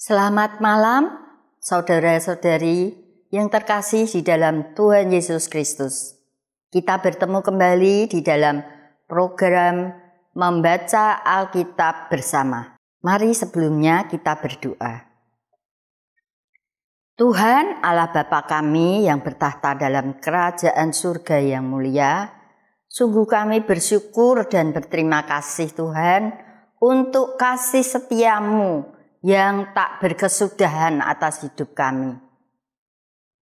Selamat malam, saudara-saudari yang terkasih di dalam Tuhan Yesus Kristus. Kita bertemu kembali di dalam program membaca Alkitab bersama. Mari sebelumnya kita berdoa. Tuhan Allah Bapa kami yang bertahta dalam kerajaan surga yang mulia, sungguh kami bersyukur dan berterima kasih Tuhan untuk kasih setiamu yang tak berkesudahan atas hidup kami.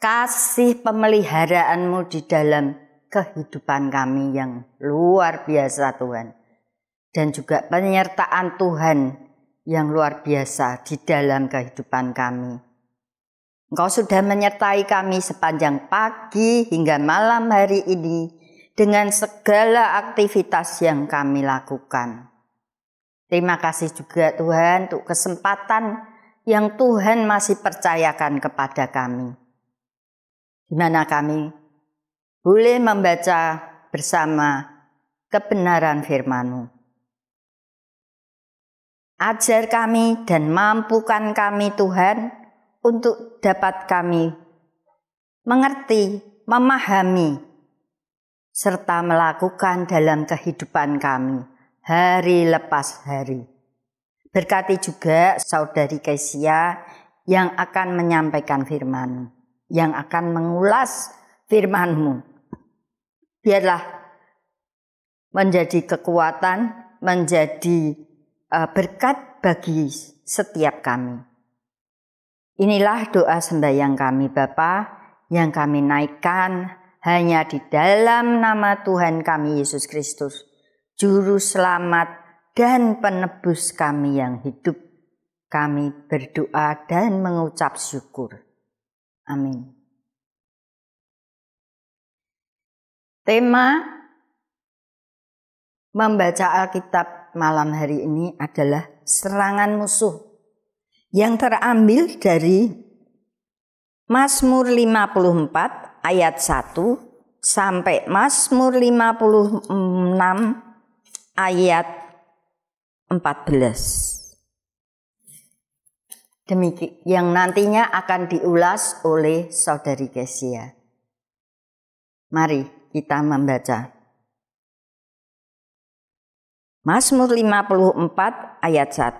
Kasih pemeliharaanmu di dalam kehidupan kami yang luar biasa Tuhan dan juga penyertaan Tuhan yang luar biasa di dalam kehidupan kami. Engkau sudah menyertai kami sepanjang pagi hingga malam hari ini dengan segala aktivitas yang kami lakukan. Terima kasih juga Tuhan untuk kesempatan yang Tuhan masih percayakan kepada kami. Di mana kami boleh membaca bersama kebenaran firman-Mu. Ajar kami dan mampukan kami Tuhan untuk dapat kami mengerti, memahami, serta melakukan dalam kehidupan kami hari lepas hari. Berkati juga saudari Kesia yang akan menyampaikan firman, yang akan mengulas firmanmu. Biarlah menjadi kekuatan, menjadi Eh, berkat bagi setiap kami. Inilah doa sembahyang kami Bapa yang kami naikkan hanya di dalam nama Tuhan kami Yesus Kristus, Juru Selamat dan Penebus kami yang hidup. Kami berdoa dan mengucap syukur. Amin. Tema membaca Alkitab malam hari ini adalah serangan musuh yang terambil dari Mazmur 54 ayat 1 sampai Mazmur 56 ayat 14. Demikian yang nantinya akan diulas oleh saudari Kesia. Mari kita membaca. Mazmur 54 ayat 1.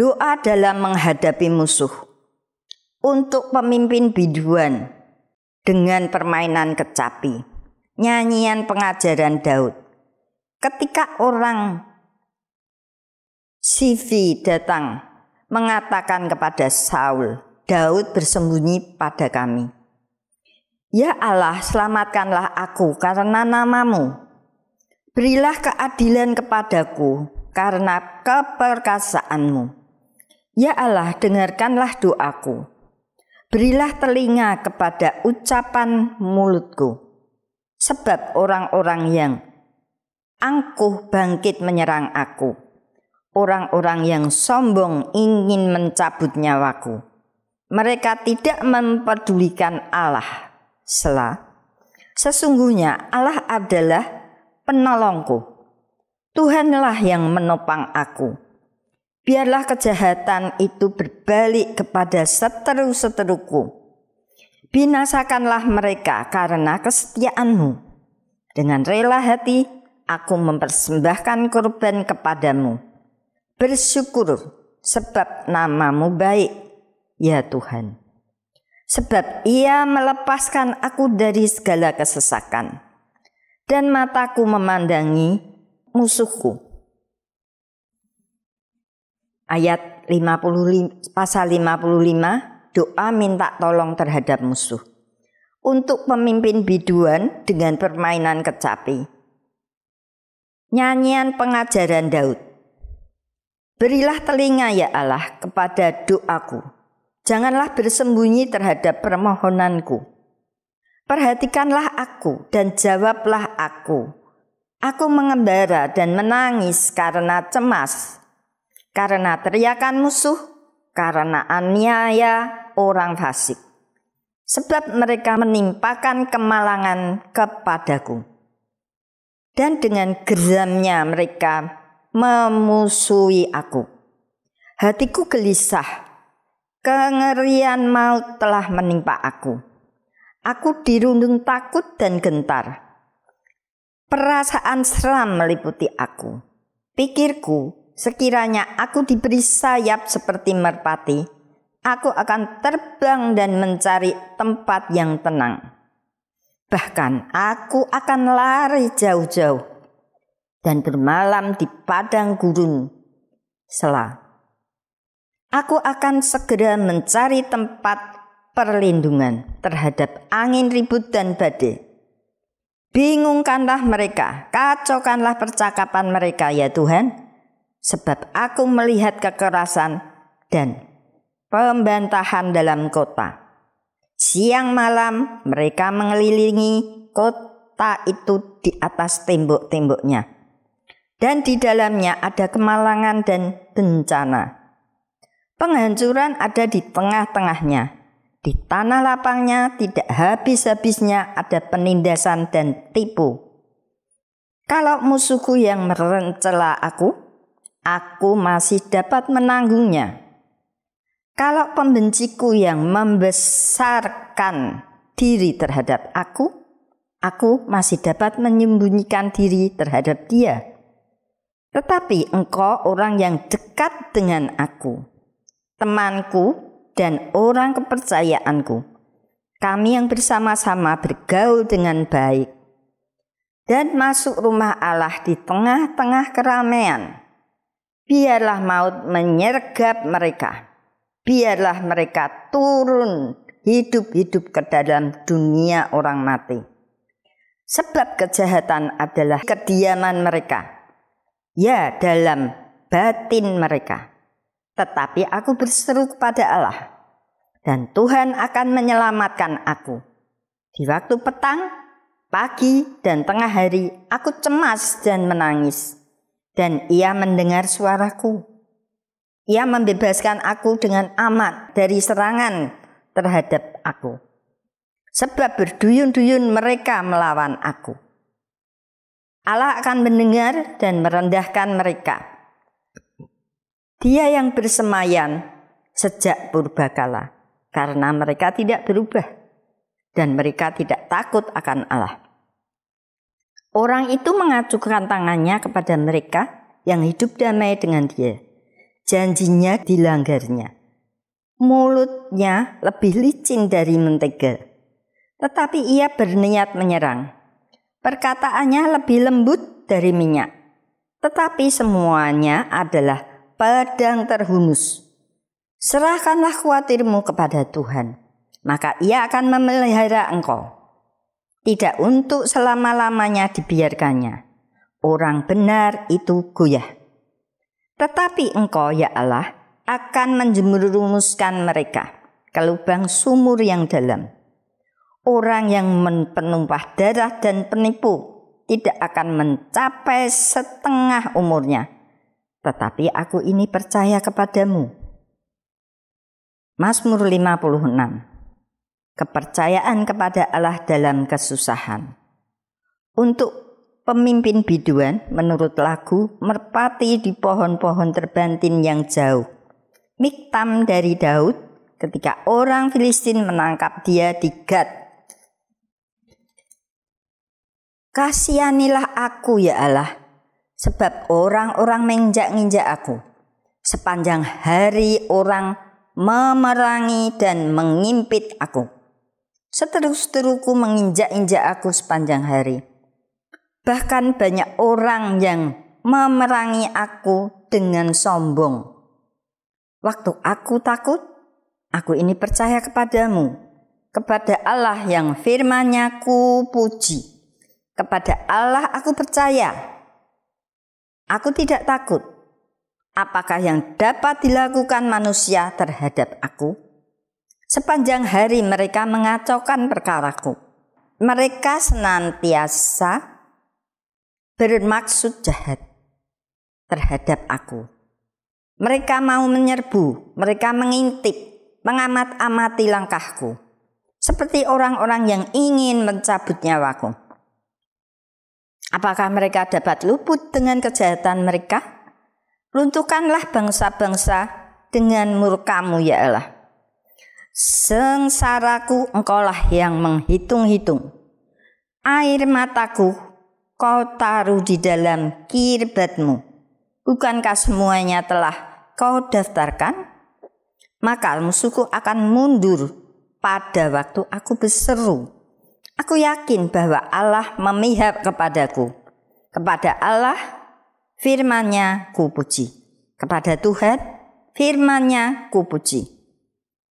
Doa dalam menghadapi musuh. Untuk pemimpin biduan dengan permainan kecapi. Nyanyian pengajaran Daud. Ketika orang Sivi datang mengatakan kepada Saul, Daud bersembunyi pada kami. Ya Allah, selamatkanlah aku karena namamu, Berilah keadilan kepadaku karena keperkasaanmu. Ya Allah, dengarkanlah doaku. Berilah telinga kepada ucapan mulutku. Sebab orang-orang yang angkuh bangkit menyerang aku. Orang-orang yang sombong ingin mencabut nyawaku. Mereka tidak mempedulikan Allah. Selah. Sesungguhnya Allah adalah penolongku. Tuhanlah yang menopang aku. Biarlah kejahatan itu berbalik kepada seteru-seteruku. Binasakanlah mereka karena kesetiaanmu. Dengan rela hati, aku mempersembahkan korban kepadamu. Bersyukur sebab namamu baik, ya Tuhan. Sebab ia melepaskan aku dari segala kesesakan dan mataku memandangi musuhku. Ayat 55, pasal 55, doa minta tolong terhadap musuh. Untuk pemimpin biduan dengan permainan kecapi. Nyanyian pengajaran Daud. Berilah telinga ya Allah kepada doaku. Janganlah bersembunyi terhadap permohonanku. Perhatikanlah aku dan jawablah aku. Aku mengembara dan menangis karena cemas, karena teriakan musuh, karena aniaya orang fasik. Sebab mereka menimpakan kemalangan kepadaku. Dan dengan geramnya mereka memusuhi aku. Hatiku gelisah, kengerian maut telah menimpa aku Aku dirundung takut dan gentar. Perasaan seram meliputi aku. Pikirku, sekiranya aku diberi sayap seperti merpati, aku akan terbang dan mencari tempat yang tenang. Bahkan aku akan lari jauh-jauh dan bermalam di padang gurun. Selah. Aku akan segera mencari tempat perlindungan terhadap angin ribut dan badai. Bingungkanlah mereka, kacaukanlah percakapan mereka ya Tuhan, sebab aku melihat kekerasan dan pembantahan dalam kota. Siang malam mereka mengelilingi kota itu di atas tembok-temboknya. Dan di dalamnya ada kemalangan dan bencana. Penghancuran ada di tengah-tengahnya di tanah lapangnya tidak habis-habisnya ada penindasan dan tipu. Kalau musuhku yang merencela aku, aku masih dapat menanggungnya. Kalau pembenciku yang membesarkan diri terhadap aku, aku masih dapat menyembunyikan diri terhadap dia. Tetapi engkau orang yang dekat dengan aku, temanku dan orang kepercayaanku. Kami yang bersama-sama bergaul dengan baik dan masuk rumah Allah di tengah-tengah keramaian. Biarlah maut menyergap mereka. Biarlah mereka turun hidup-hidup ke dalam dunia orang mati. Sebab kejahatan adalah kediaman mereka. Ya, dalam batin mereka tetapi aku berseru kepada Allah, dan Tuhan akan menyelamatkan aku. Di waktu petang, pagi, dan tengah hari, aku cemas dan menangis, dan Ia mendengar suaraku. Ia membebaskan aku dengan amat dari serangan terhadap aku, sebab berduyun-duyun mereka melawan aku. Allah akan mendengar dan merendahkan mereka dia yang bersemayan sejak purbakala, karena mereka tidak berubah dan mereka tidak takut akan Allah. Orang itu mengacukan tangannya kepada mereka yang hidup damai dengan dia. Janjinya dilanggarnya. Mulutnya lebih licin dari mentega. Tetapi ia berniat menyerang. Perkataannya lebih lembut dari minyak. Tetapi semuanya adalah pedang terhunus. Serahkanlah khawatirmu kepada Tuhan, maka ia akan memelihara engkau. Tidak untuk selama-lamanya dibiarkannya. Orang benar itu goyah. Tetapi engkau ya Allah akan menjemurumuskan mereka ke lubang sumur yang dalam. Orang yang penumpah darah dan penipu tidak akan mencapai setengah umurnya tetapi aku ini percaya kepadamu. Mazmur 56 Kepercayaan kepada Allah dalam kesusahan Untuk pemimpin biduan menurut lagu merpati di pohon-pohon terbantin yang jauh. Miktam dari Daud ketika orang Filistin menangkap dia di Gad. Kasianilah aku ya Allah, sebab orang-orang menginjak-injak aku. Sepanjang hari orang memerangi dan mengimpit aku. Seterus-teruku menginjak-injak aku sepanjang hari. Bahkan banyak orang yang memerangi aku dengan sombong. Waktu aku takut, aku ini percaya kepadamu, kepada Allah yang firmanya ku puji. Kepada Allah aku percaya, Aku tidak takut. Apakah yang dapat dilakukan manusia terhadap aku? Sepanjang hari mereka mengacaukan perkaraku. Mereka senantiasa bermaksud jahat terhadap aku. Mereka mau menyerbu, mereka mengintip, mengamat-amati langkahku. Seperti orang-orang yang ingin mencabut nyawaku. Apakah mereka dapat luput dengan kejahatan mereka? Runtuhkanlah bangsa-bangsa dengan murkamu ya Allah. Sengsaraku engkaulah yang menghitung-hitung. Air mataku kau taruh di dalam kirbatmu. Bukankah semuanya telah kau daftarkan? Maka musuhku akan mundur pada waktu aku berseru. Aku yakin bahwa Allah memihak kepadaku. Kepada Allah, firmannya ku puji. Kepada Tuhan, firmannya ku puji.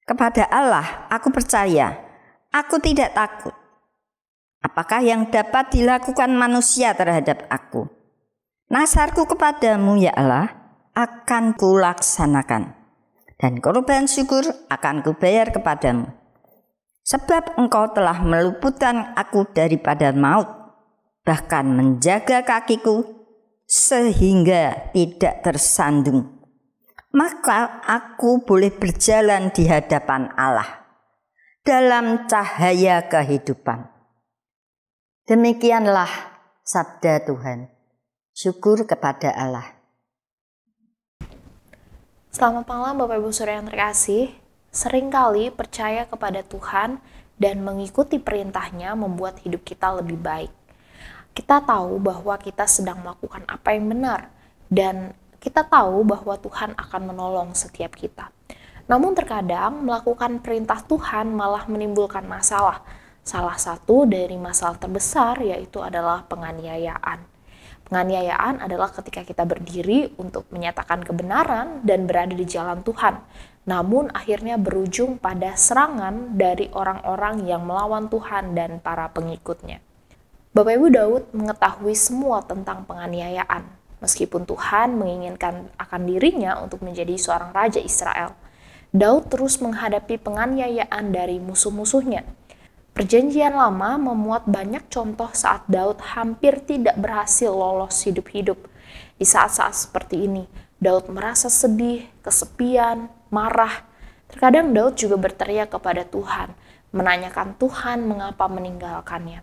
Kepada Allah, aku percaya. Aku tidak takut. Apakah yang dapat dilakukan manusia terhadap aku? Nasarku kepadamu ya Allah, akan kulaksanakan. Dan korban syukur akan kubayar kepadamu Sebab engkau telah meluputkan aku daripada maut, bahkan menjaga kakiku sehingga tidak tersandung. Maka aku boleh berjalan di hadapan Allah dalam cahaya kehidupan. Demikianlah sabda Tuhan. Syukur kepada Allah. Selamat malam Bapak Ibu Saudara yang terkasih seringkali percaya kepada Tuhan dan mengikuti perintahnya membuat hidup kita lebih baik. Kita tahu bahwa kita sedang melakukan apa yang benar dan kita tahu bahwa Tuhan akan menolong setiap kita. Namun terkadang melakukan perintah Tuhan malah menimbulkan masalah. Salah satu dari masalah terbesar yaitu adalah penganiayaan. Penganiayaan adalah ketika kita berdiri untuk menyatakan kebenaran dan berada di jalan Tuhan, namun akhirnya berujung pada serangan dari orang-orang yang melawan Tuhan dan para pengikutnya. Bapak Ibu Daud mengetahui semua tentang penganiayaan, meskipun Tuhan menginginkan akan dirinya untuk menjadi seorang raja Israel. Daud terus menghadapi penganiayaan dari musuh-musuhnya. Perjanjian lama memuat banyak contoh saat Daud hampir tidak berhasil lolos hidup-hidup. Di saat-saat seperti ini, Daud merasa sedih, kesepian, marah. Terkadang Daud juga berteriak kepada Tuhan, menanyakan Tuhan mengapa meninggalkannya.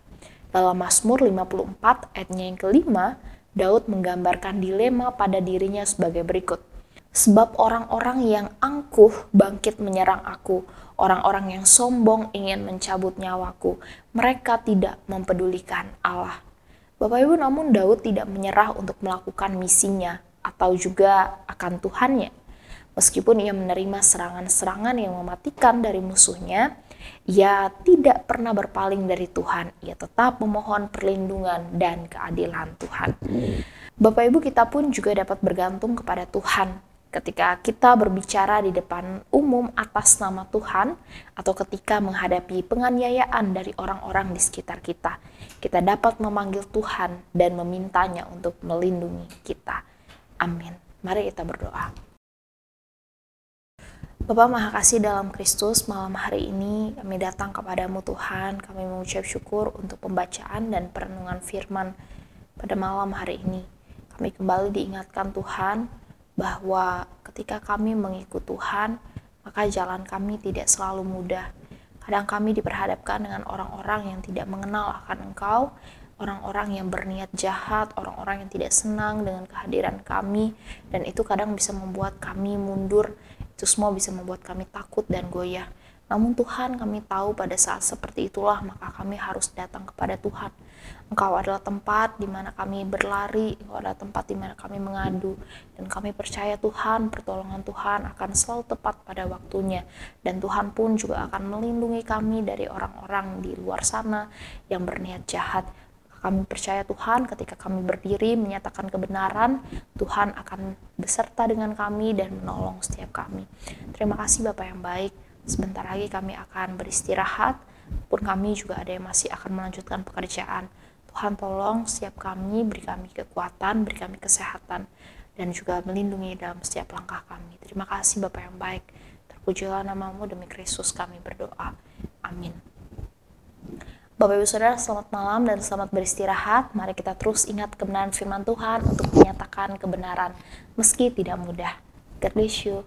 Dalam Mazmur 54 ayatnya yang kelima, Daud menggambarkan dilema pada dirinya sebagai berikut. Sebab orang-orang yang angkuh bangkit menyerang aku, orang-orang yang sombong ingin mencabut nyawaku. Mereka tidak mempedulikan Allah. Bapak Ibu, namun Daud tidak menyerah untuk melakukan misinya tahu juga akan Tuhannya. Meskipun ia menerima serangan-serangan yang mematikan dari musuhnya, ia tidak pernah berpaling dari Tuhan. Ia tetap memohon perlindungan dan keadilan Tuhan. Bapak Ibu kita pun juga dapat bergantung kepada Tuhan ketika kita berbicara di depan umum atas nama Tuhan atau ketika menghadapi penganiayaan dari orang-orang di sekitar kita, kita dapat memanggil Tuhan dan memintanya untuk melindungi kita. Amin. Mari kita berdoa. Bapak Maha Kasih dalam Kristus, malam hari ini kami datang kepadamu Tuhan, kami mengucap syukur untuk pembacaan dan perenungan firman pada malam hari ini. Kami kembali diingatkan Tuhan bahwa ketika kami mengikut Tuhan, maka jalan kami tidak selalu mudah. Kadang kami diperhadapkan dengan orang-orang yang tidak mengenal akan Engkau, orang-orang yang berniat jahat, orang-orang yang tidak senang dengan kehadiran kami, dan itu kadang bisa membuat kami mundur. Itu semua bisa membuat kami takut dan goyah. Namun Tuhan kami tahu pada saat seperti itulah maka kami harus datang kepada Tuhan. Engkau adalah tempat di mana kami berlari, Engkau adalah tempat di mana kami mengadu. Dan kami percaya Tuhan, pertolongan Tuhan akan selalu tepat pada waktunya. Dan Tuhan pun juga akan melindungi kami dari orang-orang di luar sana yang berniat jahat kami percaya Tuhan, ketika kami berdiri menyatakan kebenaran, Tuhan akan beserta dengan kami dan menolong setiap kami. Terima kasih Bapak yang baik. Sebentar lagi kami akan beristirahat, pun kami juga ada yang masih akan melanjutkan pekerjaan. Tuhan tolong setiap kami, beri kami kekuatan, beri kami kesehatan, dan juga melindungi dalam setiap langkah kami. Terima kasih Bapak yang baik. Terpujilah namamu demi Kristus kami berdoa. Amin. Bapak Ibu Saudara, selamat malam dan selamat beristirahat. Mari kita terus ingat kebenaran firman Tuhan untuk menyatakan kebenaran meski tidak mudah. God bless you.